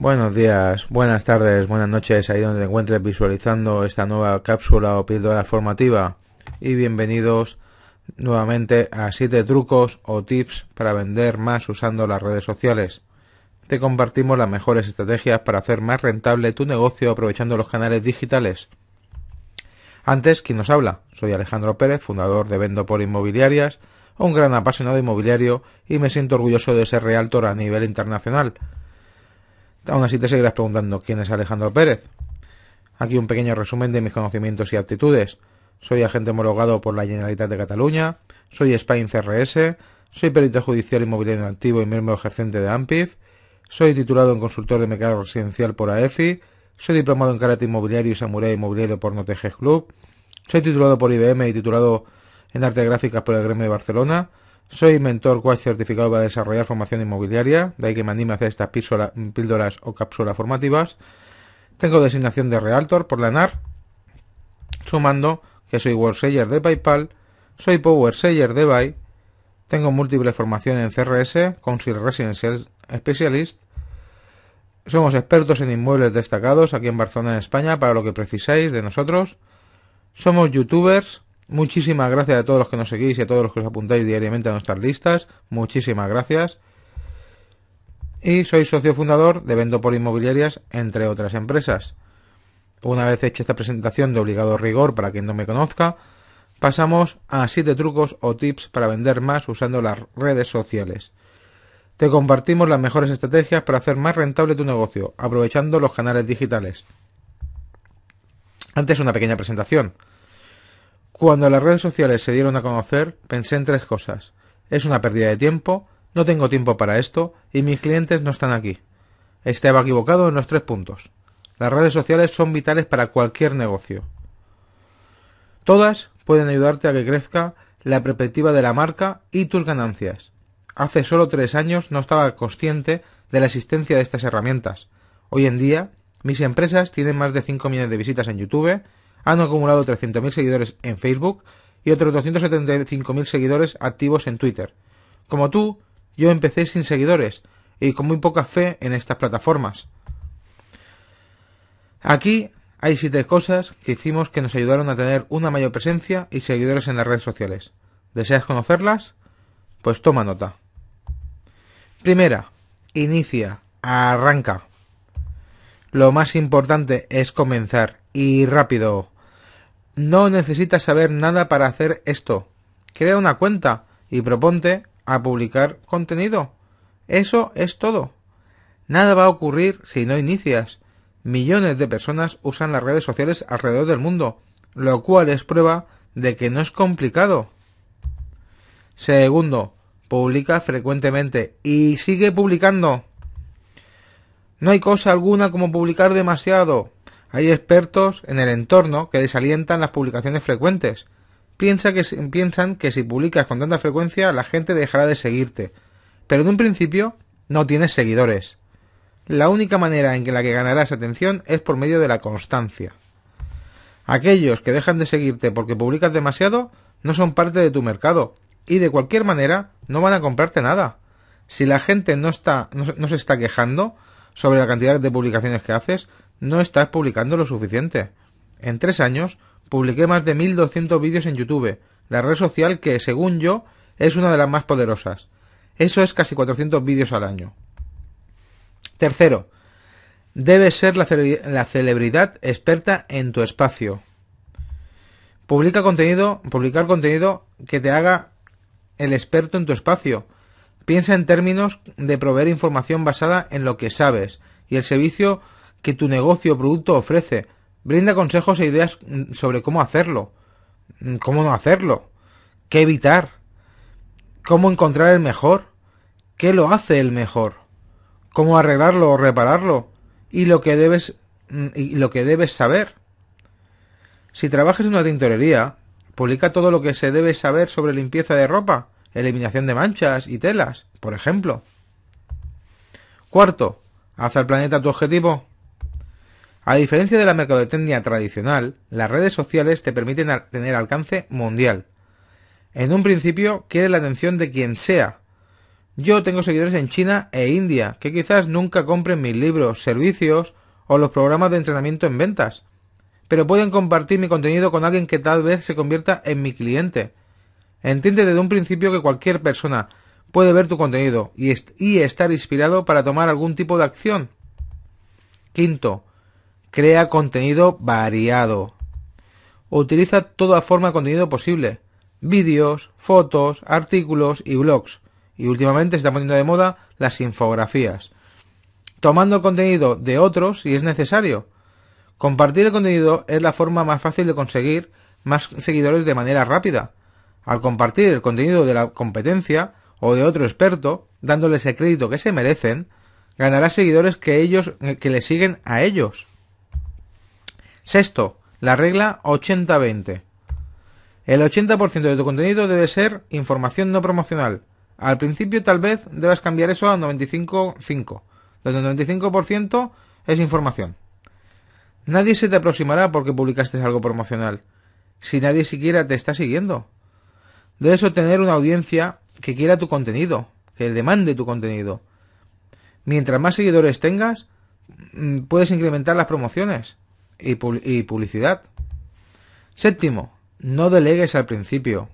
Buenos días, buenas tardes, buenas noches, ahí donde te encuentres visualizando esta nueva cápsula o píldora formativa. Y bienvenidos nuevamente a 7 trucos o tips para vender más usando las redes sociales. Te compartimos las mejores estrategias para hacer más rentable tu negocio aprovechando los canales digitales. Antes, ¿quién nos habla? Soy Alejandro Pérez, fundador de Vendo por Inmobiliarias, un gran apasionado inmobiliario y me siento orgulloso de ser realtor a nivel internacional Aún así te seguirás preguntando quién es Alejandro Pérez. Aquí un pequeño resumen de mis conocimientos y aptitudes. Soy agente homologado por la Generalitat de Cataluña, soy Spain CRS, soy perito judicial inmobiliario activo y miembro ejercente de AMPIF, soy titulado en consultor de mercado residencial por AEFI, soy diplomado en carácter inmobiliario y samurái inmobiliario por Noteges Club, soy titulado por IBM y titulado en artes gráficas por el Gremio de Barcelona, soy mentor, cual certificado para desarrollar formación inmobiliaria, de ahí que me anime a hacer estas píldoras, píldoras o cápsulas formativas. Tengo designación de Realtor por la NAR, sumando que soy World de PayPal, soy Power Seller de Buy, tengo múltiples formaciones en CRS, Council Residential Specialist, somos expertos en inmuebles destacados aquí en Barcelona, en España, para lo que precisáis de nosotros. Somos youtubers, Muchísimas gracias a todos los que nos seguís y a todos los que os apuntáis diariamente a nuestras listas. Muchísimas gracias. Y soy socio fundador de Vendo por Inmobiliarias, entre otras empresas. Una vez hecha esta presentación de obligado rigor para quien no me conozca, pasamos a 7 trucos o tips para vender más usando las redes sociales. Te compartimos las mejores estrategias para hacer más rentable tu negocio, aprovechando los canales digitales. Antes una pequeña presentación. Cuando las redes sociales se dieron a conocer, pensé en tres cosas. Es una pérdida de tiempo, no tengo tiempo para esto y mis clientes no están aquí. Estaba equivocado en los tres puntos. Las redes sociales son vitales para cualquier negocio. Todas pueden ayudarte a que crezca la perspectiva de la marca y tus ganancias. Hace solo tres años no estaba consciente de la existencia de estas herramientas. Hoy en día, mis empresas tienen más de 5 millones de visitas en YouTube, han acumulado 300.000 seguidores en Facebook y otros 275.000 seguidores activos en Twitter. Como tú, yo empecé sin seguidores y con muy poca fe en estas plataformas. Aquí hay siete cosas que hicimos que nos ayudaron a tener una mayor presencia y seguidores en las redes sociales. ¿Deseas conocerlas? Pues toma nota. Primera, inicia, arranca. Lo más importante es comenzar y rápido. No necesitas saber nada para hacer esto. Crea una cuenta y proponte a publicar contenido. Eso es todo. Nada va a ocurrir si no inicias. Millones de personas usan las redes sociales alrededor del mundo, lo cual es prueba de que no es complicado. Segundo, publica frecuentemente y sigue publicando. No hay cosa alguna como publicar demasiado. Hay expertos en el entorno que desalientan las publicaciones frecuentes. piensan que si publicas con tanta frecuencia la gente dejará de seguirte. Pero en un principio no tienes seguidores. La única manera en que la que ganarás atención es por medio de la constancia. Aquellos que dejan de seguirte porque publicas demasiado no son parte de tu mercado y de cualquier manera no van a comprarte nada. Si la gente no, está, no se está quejando sobre la cantidad de publicaciones que haces, no estás publicando lo suficiente. En tres años publiqué más de 1200 vídeos en YouTube, la red social que, según yo, es una de las más poderosas. Eso es casi 400 vídeos al año. Tercero, debes ser la, celebridad experta en tu espacio. Publica contenido, publicar contenido que te haga el experto en tu espacio. Piensa en términos de proveer información basada en lo que sabes y el servicio que tu negocio o producto ofrece. Brinda consejos e ideas mm, sobre cómo hacerlo, mm, cómo no hacerlo, qué evitar, cómo encontrar el mejor, qué lo hace el mejor, cómo arreglarlo o repararlo y lo que debes mm, y lo que debes saber. Si trabajas en una tintorería, publica todo lo que se debe saber sobre limpieza de ropa, eliminación de manchas y telas, por ejemplo. Cuarto, haz al planeta tu objetivo. A diferencia de la mercadotecnia tradicional, las redes sociales te permiten tener alcance mundial. En un principio quiere la atención de quien sea. Yo tengo seguidores en China e India, que quizás nunca compren mis libros, servicios o los programas de entrenamiento en ventas, pero pueden compartir mi contenido con alguien que tal vez se convierta en mi cliente. Entiende desde un principio que cualquier persona puede ver tu contenido y, y estar inspirado para tomar algún tipo de acción. Quinto, Crea contenido variado. Utiliza toda forma de contenido posible. Vídeos, fotos, artículos y blogs. Y últimamente se está poniendo de moda las infografías. Tomando contenido de otros si es necesario. Compartir el contenido es la forma más fácil de conseguir más seguidores de manera rápida. Al compartir el contenido de la competencia o de otro experto, dándoles el crédito que se merecen, ganarás seguidores que ellos que le siguen a ellos. Sexto, la regla 80-20. El 80% de tu contenido debe ser información no promocional. Al principio tal vez debas cambiar eso a 95-5, donde el 95% es información. Nadie se te aproximará porque publicaste algo promocional, si nadie siquiera te está siguiendo. Debes obtener una audiencia que quiera tu contenido, que demande tu contenido. Mientras más seguidores tengas, mm, puedes incrementar las promociones y, publicidad. Séptimo, no delegues al principio.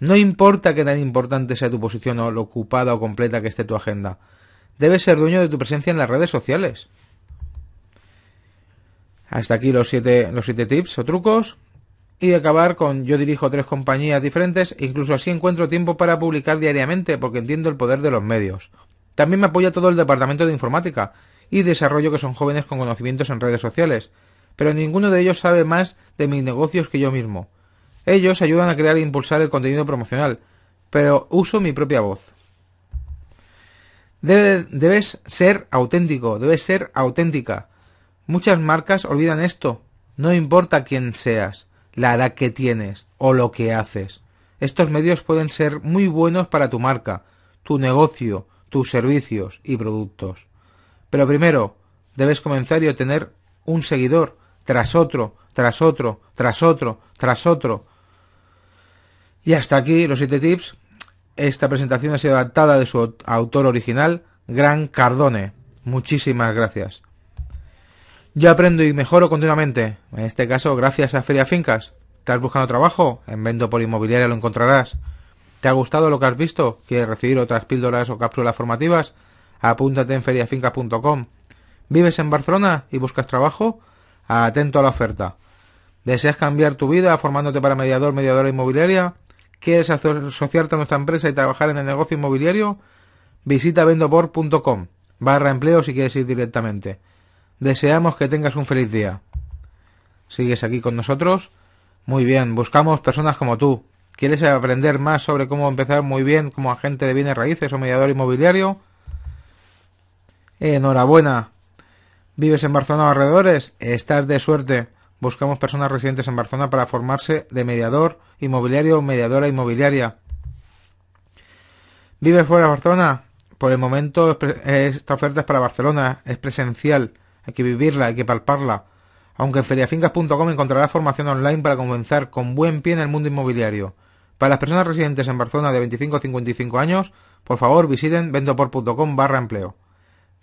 No importa qué tan importante sea tu posición o lo ocupada o completa que esté tu agenda, debes ser dueño de tu presencia en las redes sociales. Hasta aquí los siete, los siete tips o trucos. Y acabar con yo dirijo tres compañías diferentes, incluso así encuentro tiempo para publicar diariamente porque entiendo el poder de los medios. También me apoya todo el departamento de informática, y desarrollo que son jóvenes con conocimientos en redes sociales, pero ninguno de ellos sabe más de mis negocios que yo mismo. Ellos ayudan a crear e impulsar el contenido promocional, pero uso mi propia voz. debes ser auténtico, debes ser auténtica. Muchas marcas olvidan esto. No importa quién seas, la edad que tienes o lo que haces. Estos medios pueden ser muy buenos para tu marca, tu negocio, tus servicios y productos. Pero primero, debes comenzar y obtener un seguidor tras otro, tras otro, tras otro, tras otro. Y hasta aquí los 7 tips. Esta presentación ha sido adaptada de su autor original, Gran Cardone. Muchísimas gracias. Yo aprendo y mejoro continuamente. En este caso, gracias a Feria Fincas. ¿Estás buscando trabajo? En Vendo por Inmobiliaria lo encontrarás. ¿Te ha gustado lo que has visto? ¿Quieres recibir otras píldoras o cápsulas formativas? Apúntate en feriafincas.com. ¿Vives en Barcelona y buscas trabajo? Atento a la oferta. ¿Deseas cambiar tu vida formándote para mediador, mediadora inmobiliaria? ¿Quieres asociarte a nuestra empresa y trabajar en el negocio inmobiliario? Visita vendopor.com barra empleo si quieres ir directamente. Deseamos que tengas un feliz día. ¿Sigues aquí con nosotros? Muy bien, buscamos personas como tú. ¿Quieres aprender más sobre cómo empezar muy bien como agente de bienes raíces o mediador inmobiliario? Enhorabuena. ¿Vives en Barcelona o alrededores? Estás de suerte. Buscamos personas residentes en Barcelona para formarse de mediador inmobiliario o mediadora inmobiliaria. ¿Vives fuera de Barcelona? Por el momento esta oferta es para Barcelona, es presencial, hay que vivirla, hay que palparla. Aunque en feriafincas.com encontrarás formación online para comenzar con buen pie en el mundo inmobiliario. Para las personas residentes en Barcelona de 25 a 55 años, por favor visiten vendopor.com barra empleo.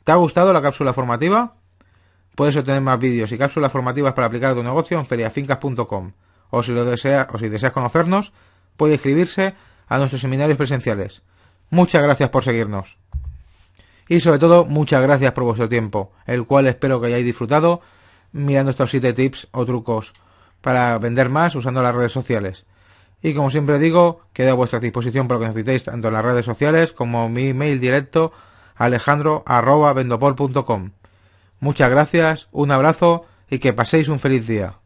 ¿Te ha gustado la cápsula formativa? Puedes obtener más vídeos y cápsulas formativas para aplicar tu negocio en feriafincas.com. O si lo deseas, o si deseas conocernos, puede inscribirse a nuestros seminarios presenciales. Muchas gracias por seguirnos. Y sobre todo, muchas gracias por vuestro tiempo, el cual espero que hayáis disfrutado mirando estos 7 tips o trucos para vender más usando las redes sociales. Y como siempre digo, quedo a vuestra disposición para lo que necesitéis tanto las redes sociales como mi email directo alejandro.vendopol.com. Muchas gracias, un abrazo y que paséis un feliz día.